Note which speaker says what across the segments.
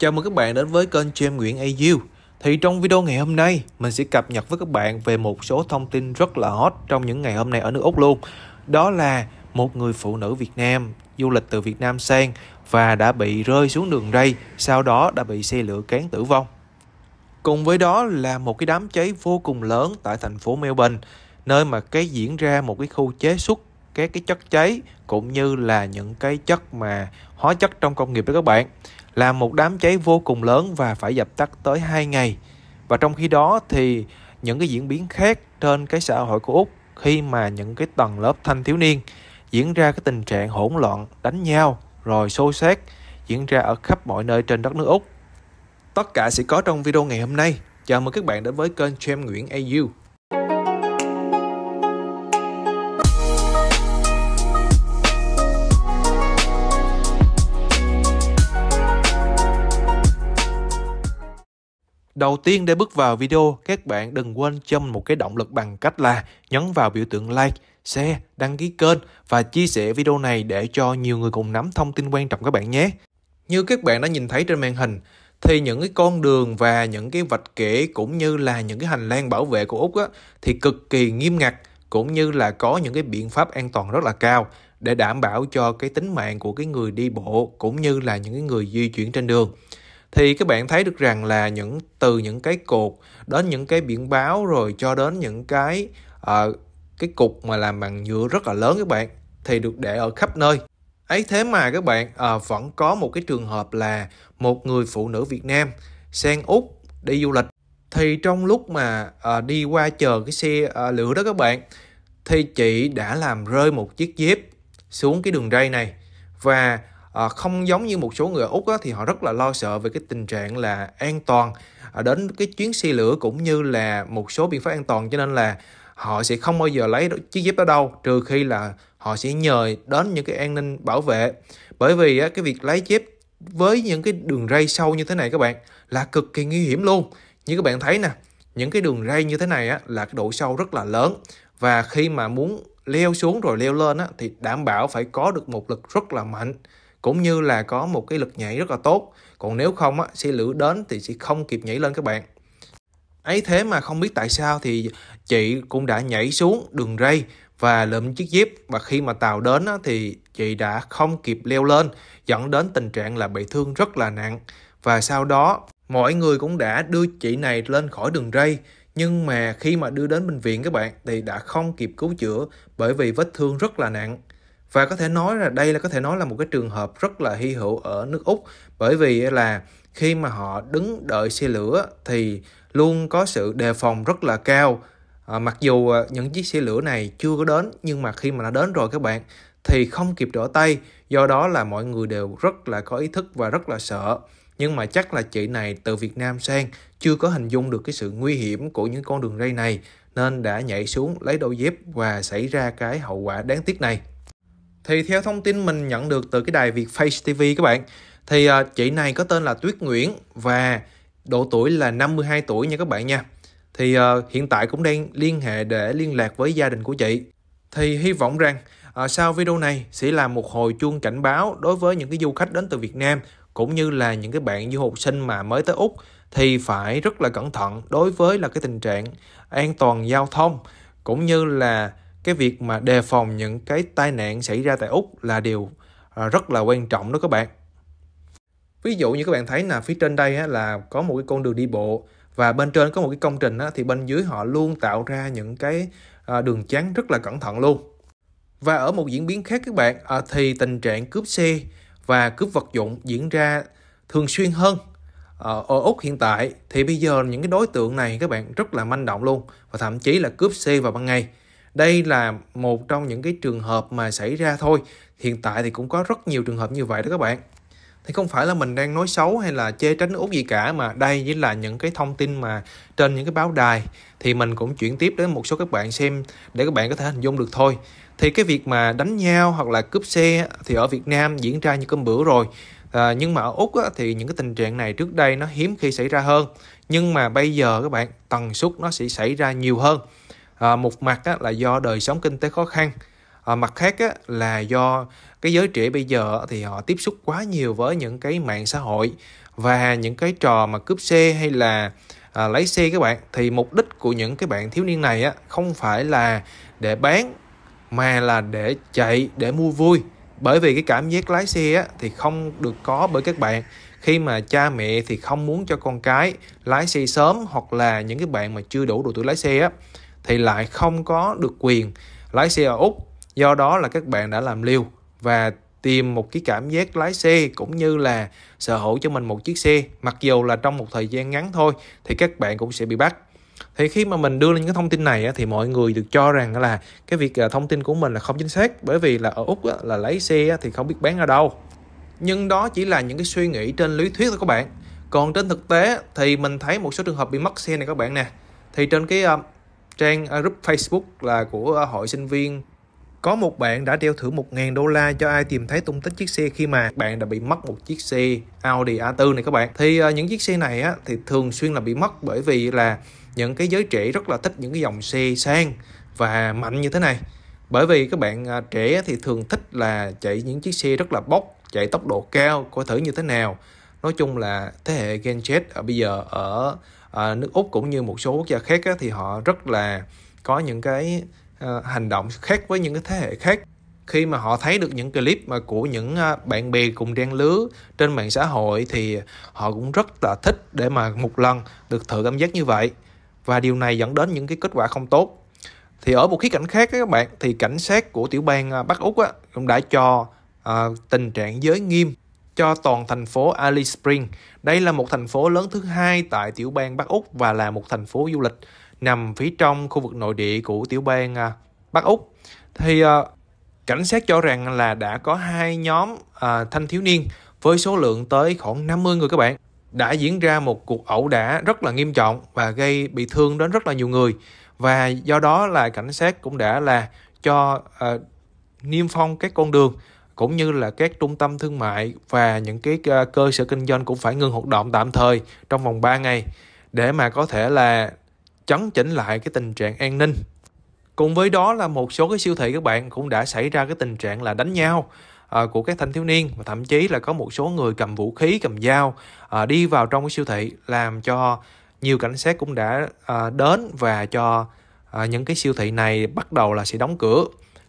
Speaker 1: Chào mừng các bạn đến với kênh James Nguyễn AU. Thì trong video ngày hôm nay, mình sẽ cập nhật với các bạn về một số thông tin rất là hot trong những ngày hôm nay ở nước Úc luôn. Đó là một người phụ nữ Việt Nam du lịch từ Việt Nam sang và đã bị rơi xuống đường ray, sau đó đã bị xe lửa cán tử vong. Cùng với đó là một cái đám cháy vô cùng lớn tại thành phố Melbourne, nơi mà cái diễn ra một cái khu chế xuất các cái chất cháy cũng như là những cái chất mà hóa chất trong công nghiệp đó các bạn là một đám cháy vô cùng lớn và phải dập tắt tới 2 ngày. Và trong khi đó thì những cái diễn biến khác trên cái xã hội của Úc khi mà những cái tầng lớp thanh thiếu niên diễn ra cái tình trạng hỗn loạn, đánh nhau, rồi xô xát diễn ra ở khắp mọi nơi trên đất nước Úc. Tất cả sẽ có trong video ngày hôm nay. Chào mừng các bạn đến với kênh James Nguyễn AU. Đầu tiên để bước vào video, các bạn đừng quên cho mình một cái động lực bằng cách là nhấn vào biểu tượng like, share, đăng ký kênh và chia sẻ video này để cho nhiều người cùng nắm thông tin quan trọng các bạn nhé. Như các bạn đã nhìn thấy trên màn hình, thì những cái con đường và những cái vạch kẻ cũng như là những cái hành lang bảo vệ của Úc á, thì cực kỳ nghiêm ngặt cũng như là có những cái biện pháp an toàn rất là cao để đảm bảo cho cái tính mạng của cái người đi bộ cũng như là những cái người di chuyển trên đường thì các bạn thấy được rằng là những từ những cái cột đến những cái biển báo rồi cho đến những cái uh, cái cục mà làm bằng nhựa rất là lớn các bạn thì được để ở khắp nơi ấy thế mà các bạn à, vẫn có một cái trường hợp là một người phụ nữ Việt Nam sang úc đi du lịch thì trong lúc mà à, đi qua chờ cái xe à, lửa đó các bạn thì chị đã làm rơi một chiếc dép xuống cái đường ray này và à, không giống như một số người úc á, thì họ rất là lo sợ về cái tình trạng là an toàn à, đến cái chuyến xe lửa cũng như là một số biện pháp an toàn cho nên là họ sẽ không bao giờ lấy chiếc dép đó đâu trừ khi là họ sẽ nhờ đến những cái an ninh bảo vệ bởi vì á, cái việc lấy dép với những cái đường ray sâu như thế này các bạn là cực kỳ nguy hiểm luôn như các bạn thấy nè những cái đường ray như thế này á, là cái độ sâu rất là lớn và khi mà muốn leo xuống rồi leo lên á, thì đảm bảo phải có được một lực rất là mạnh cũng như là có một cái lực nhảy rất là tốt còn nếu không á xe lửa đến thì sẽ không kịp nhảy lên các bạn ấy thế mà không biết tại sao thì chị cũng đã nhảy xuống đường ray và lượm chiếc jeep và khi mà tàu đến á, thì chị đã không kịp leo lên dẫn đến tình trạng là bị thương rất là nặng và sau đó mọi người cũng đã đưa chị này lên khỏi đường ray nhưng mà khi mà đưa đến bệnh viện các bạn thì đã không kịp cứu chữa bởi vì vết thương rất là nặng và có thể nói là đây là có thể nói là một cái trường hợp rất là hy hữu ở nước Úc bởi vì là khi mà họ đứng đợi xe lửa thì luôn có sự đề phòng rất là cao à, mặc dù à, những chiếc xe lửa này chưa có đến nhưng mà khi mà nó đến rồi các bạn thì không kịp đỡ tay do đó là mọi người đều rất là có ý thức và rất là sợ nhưng mà chắc là chị này từ Việt Nam sang chưa có hình dung được cái sự nguy hiểm của những con đường ray này nên đã nhảy xuống lấy đôi dép và xảy ra cái hậu quả đáng tiếc này thì theo thông tin mình nhận được từ cái đài Việt Face TV các bạn thì à, chị này có tên là Tuyết Nguyễn và độ tuổi là 52 tuổi nha các bạn nha thì à, hiện tại cũng đang liên hệ để liên lạc với gia đình của chị thì hy vọng rằng à, sau video này sẽ là một hồi chuông cảnh báo đối với những cái du khách đến từ Việt Nam cũng như là những cái bạn du học sinh mà mới tới Úc thì phải rất là cẩn thận đối với là cái tình trạng an toàn giao thông cũng như là cái việc mà đề phòng những cái tai nạn xảy ra tại Úc là điều à, rất là quan trọng đó các bạn. Ví dụ như các bạn thấy là phía trên đây á, là có một cái con đường đi bộ và bên trên có một cái công trình á, thì bên dưới họ luôn tạo ra những cái à, đường chắn rất là cẩn thận luôn. Và ở một diễn biến khác các bạn à, thì tình trạng cướp xe và cướp vật dụng diễn ra thường xuyên hơn ở Úc hiện tại thì bây giờ những cái đối tượng này các bạn rất là manh động luôn và thậm chí là cướp xe vào ban ngày đây là một trong những cái trường hợp mà xảy ra thôi hiện tại thì cũng có rất nhiều trường hợp như vậy đó các bạn thì không phải là mình đang nói xấu hay là chê tránh úc gì cả mà đây chỉ là những cái thông tin mà trên những cái báo đài thì mình cũng chuyển tiếp đến một số các bạn xem để các bạn có thể hình dung được thôi thì cái việc mà đánh nhau hoặc là cướp xe thì ở Việt Nam diễn ra như cơm bữa rồi à, nhưng mà ở úc á, thì những cái tình trạng này trước đây nó hiếm khi xảy ra hơn nhưng mà bây giờ các bạn tần suất nó sẽ xảy ra nhiều hơn à, một mặt á, là do đời sống kinh tế khó khăn à, mặt khác á, là do cái giới trẻ bây giờ thì họ tiếp xúc quá nhiều với những cái mạng xã hội và những cái trò mà cướp xe hay là à, lấy xe các bạn thì mục đích của những cái bạn thiếu niên này á, không phải là để bán mà là để chạy để mua vui bởi vì cái cảm giác lái xe á, thì không được có bởi các bạn khi mà cha mẹ thì không muốn cho con cái lái xe sớm hoặc là những cái bạn mà chưa đủ độ tuổi lái xe á thì lại không có được quyền lái xe ở Úc. Do đó là các bạn đã làm liều và tìm một cái cảm giác lái xe cũng như là sở hữu cho mình một chiếc xe mặc dù là trong một thời gian ngắn thôi thì các bạn cũng sẽ bị bắt thì khi mà mình đưa lên những cái thông tin này thì mọi người được cho rằng là cái việc à, thông tin của mình là không chính xác bởi vì là ở úc là lấy xe thì không biết bán ở đâu nhưng đó chỉ là những cái suy nghĩ trên lý thuyết thôi các bạn còn trên thực tế thì mình thấy một số trường hợp bị mất xe này các bạn nè thì trên cái à, trang à, group Facebook là của à, hội sinh viên có một bạn đã đeo thử 1.000 đô la cho ai tìm thấy tung tích chiếc xe khi mà bạn đã bị mất một chiếc xe Audi A4 này các bạn. Thì à, những chiếc xe này á, thì thường xuyên là bị mất bởi vì là những cái giới trẻ rất là thích những cái dòng xe sang và mạnh như thế này. Bởi vì các bạn trẻ thì thường thích là chạy những chiếc xe rất là bốc, chạy tốc độ cao, coi thử như thế nào. Nói chung là thế hệ Gen Z ở bây giờ ở Ờ, nước úc cũng như một số quốc gia khác á, thì họ rất là có những cái à, hành động khác với những cái thế hệ khác khi mà họ thấy được những clip mà của những ờ, bạn bè cùng trang lứa trên mạng xã hội thì họ cũng rất là thích để mà một lần được thử cảm giác như vậy và điều này dẫn đến những cái kết quả không tốt thì ở một khía cạnh khác các bạn thì cảnh sát của tiểu bang Bắc Úc á, cũng đã cho à, tình trạng giới nghiêm cho toàn thành phố Alice Spring. Đây là một thành phố lớn thứ hai tại tiểu bang Bắc Úc và là một thành phố du lịch nằm phía trong khu vực nội địa của tiểu bang à, Bắc Úc. Thì à, cảnh sát cho rằng là đã có hai nhóm à, thanh thiếu niên với số lượng tới khoảng 50 người các bạn đã diễn ra một cuộc ẩu đả rất là nghiêm trọng và gây bị thương đến rất là nhiều người và do đó là cảnh sát cũng đã là cho à, niêm phong các con đường cũng như là các trung tâm thương mại và những cái ờ, cơ sở kinh doanh cũng phải ngừng hoạt động tạm thời trong vòng 3 ngày để mà có thể là chấn chỉnh lại cái tình trạng an ninh. Cùng với đó là một số cái siêu thị các bạn cũng đã xảy ra cái tình trạng là đánh nhau ờ, của các thanh thiếu niên và thậm chí là có một số người cầm vũ khí, cầm dao ờ, đi vào trong cái siêu thị làm cho nhiều cảnh sát cũng đã đến và cho những cái siêu thị này bắt đầu là sẽ đóng cửa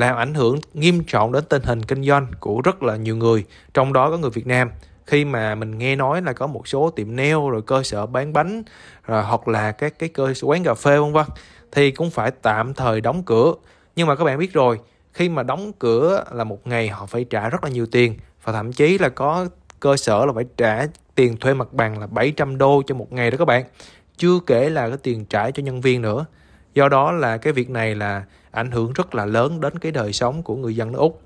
Speaker 1: làm ảnh hưởng nghiêm trọng đến tình hình kinh doanh của rất là nhiều người, trong đó có người Việt Nam. Khi mà mình nghe nói là có một số tiệm nail rồi cơ sở bán bánh rồi hoặc là các cái cơ quán cà phê vân vân thì cũng phải tạm thời đóng cửa. Nhưng mà các bạn biết rồi, khi mà đóng cửa là một ngày họ phải trả rất là nhiều tiền và thậm chí là có cơ sở là phải trả tiền thuê mặt bằng là 700 đô cho một ngày đó các bạn. Chưa kể là cái tiền trả cho nhân viên nữa do đó là cái việc này là ảnh hưởng rất là lớn đến cái đời sống của người dân nước úc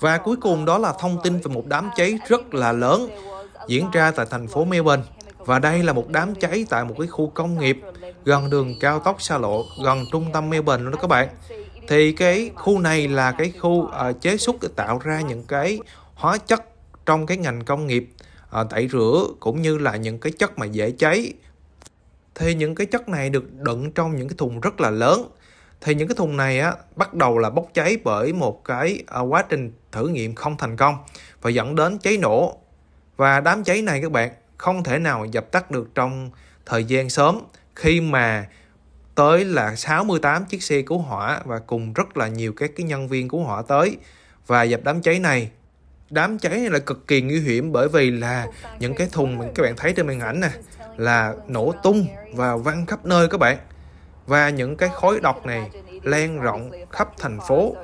Speaker 1: và cuối cùng đó là thông tin về một đám cháy rất là lớn diễn ra tại thành phố Melbourne. Và đây là một đám cháy tại một cái khu công nghiệp gần đường cao tốc xa lộ, gần trung tâm Melbourne đó các bạn. Thì cái khu này là cái khu ờ, chế xuất để tạo ra những cái hóa chất trong cái ngành công nghiệp ờ, tẩy rửa cũng như là những cái chất mà dễ cháy thì những cái chất này được đựng trong những cái thùng rất là lớn thì những cái thùng này á, bắt đầu là bốc cháy bởi một cái à, quá trình thử nghiệm không thành công và dẫn đến cháy nổ và đám cháy này các bạn không thể nào dập tắt được trong thời gian sớm khi mà tới là 68 chiếc xe cứu hỏa và cùng rất là nhiều các cái nhân viên cứu hỏa tới và dập đám cháy này đám cháy này là cực kỳ nguy hiểm bởi vì là những cái thùng mà các bạn thấy trên màn ảnh nè là nổ tung và văng khắp nơi các bạn. Và những cái khói độc này lan rộng khắp thành phố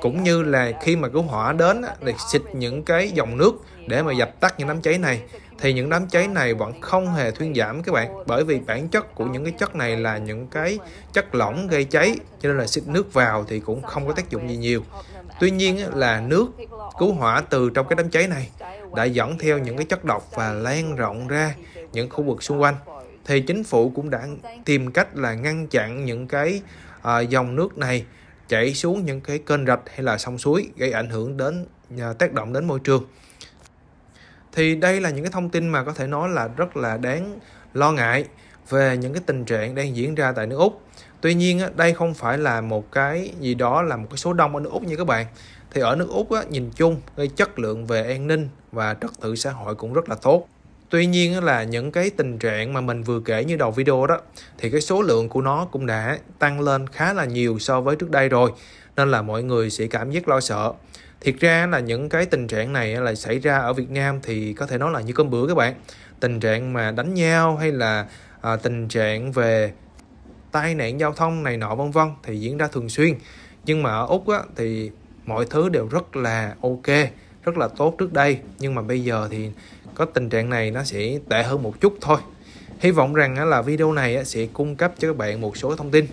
Speaker 1: cũng như là khi mà cứu hỏa đến để xịt những cái dòng nước để mà dập tắt những đám cháy này thì những đám cháy này vẫn không hề thuyên giảm các bạn bởi vì bản chất của những cái chất này là những cái chất lỏng gây cháy cho nên là xịt nước vào thì cũng không có tác dụng gì nhiều tuy nhiên là nước cứu hỏa từ trong cái đám cháy này đã dẫn theo những cái chất độc và lan rộng ra những khu vực xung quanh thì chính phủ cũng đã tìm cách là ngăn chặn những cái à, dòng nước này chảy xuống những cái kênh rạch hay là sông suối gây ảnh hưởng đến à, tác động đến môi trường thì đây là những cái thông tin mà có thể nói là rất là đáng lo ngại về những cái tình trạng đang diễn ra tại nước úc tuy nhiên đây không phải là một cái gì đó là một cái số đông ở nước úc như các bạn thì ở nước úc nhìn chung cái chất lượng về an ninh và trật tự xã hội cũng rất là tốt tuy nhiên là những cái tình trạng mà mình vừa kể như đầu video đó thì cái số lượng của nó cũng đã tăng lên khá là nhiều so với trước đây rồi nên là mọi người sẽ cảm giác lo sợ thiệt ra là những cái tình trạng này là xảy ra ở Việt Nam thì có thể nói là như cơm bữa các bạn tình trạng mà đánh nhau hay là à, tình trạng về tai nạn giao thông này nọ vân vân thì diễn ra thường xuyên nhưng mà ở úc á, thì mọi thứ đều rất là ok rất là tốt trước đây nhưng mà bây giờ thì có tình trạng này nó sẽ tệ hơn một chút thôi hy vọng rằng là video này sẽ cung cấp cho các bạn một số thông tin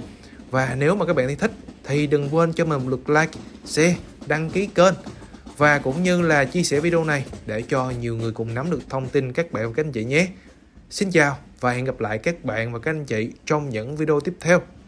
Speaker 1: và nếu mà các bạn thấy thích thì đừng quên cho mình một lượt like share đăng ký kênh và cũng như là chia sẻ video này để cho nhiều người cùng nắm được thông tin các bạn và các anh chị nhé xin chào và hẹn gặp lại các bạn và các anh chị trong những video tiếp theo